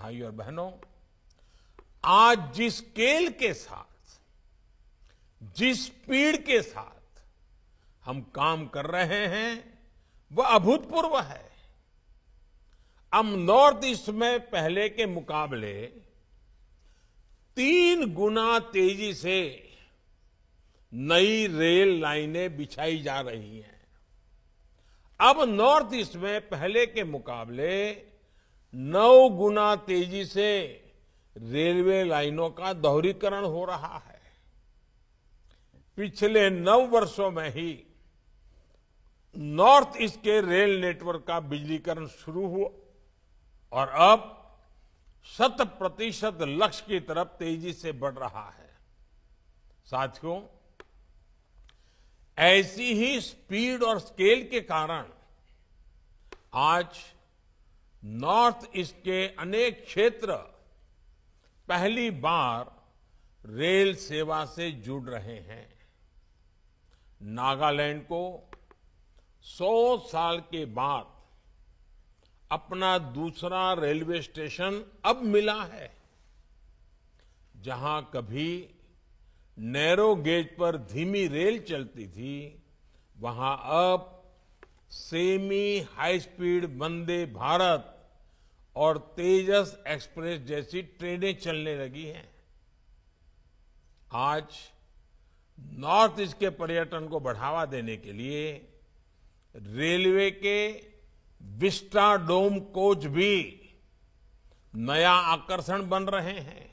भाई और बहनों आज जिस स्केल के साथ जिस स्पीड के साथ हम काम कर रहे हैं वह अभूतपूर्व है हम नॉर्थ ईस्ट में पहले के मुकाबले तीन गुना तेजी से नई रेल लाइनें बिछाई जा रही हैं अब नॉर्थ ईस्ट में पहले के मुकाबले नौ गुना तेजी से रेलवे लाइनों का दोहरीकरण हो रहा है पिछले नौ वर्षों में ही नॉर्थ ईस्ट के रेल नेटवर्क का बिजलीकरण शुरू हुआ और अब शत प्रतिशत लक्ष्य की तरफ तेजी से बढ़ रहा है साथियों ऐसी ही स्पीड और स्केल के कारण आज नॉर्थ ईस्ट के अनेक क्षेत्र पहली बार रेल सेवा से जुड़ रहे हैं नागालैंड को 100 साल के बाद अपना दूसरा रेलवे स्टेशन अब मिला है जहां कभी नैरो गेज पर धीमी रेल चलती थी वहां अब semi high speed Vande Bharat और तेजस एक्सप्रेस जैसी ट्रेनें चलने लगी हैं आज नॉर्थ ईस्ट के पर्यटन को बढ़ावा देने के लिए रेलवे के विस्टा डोम कोच भी नया आकर्षण बन रहे हैं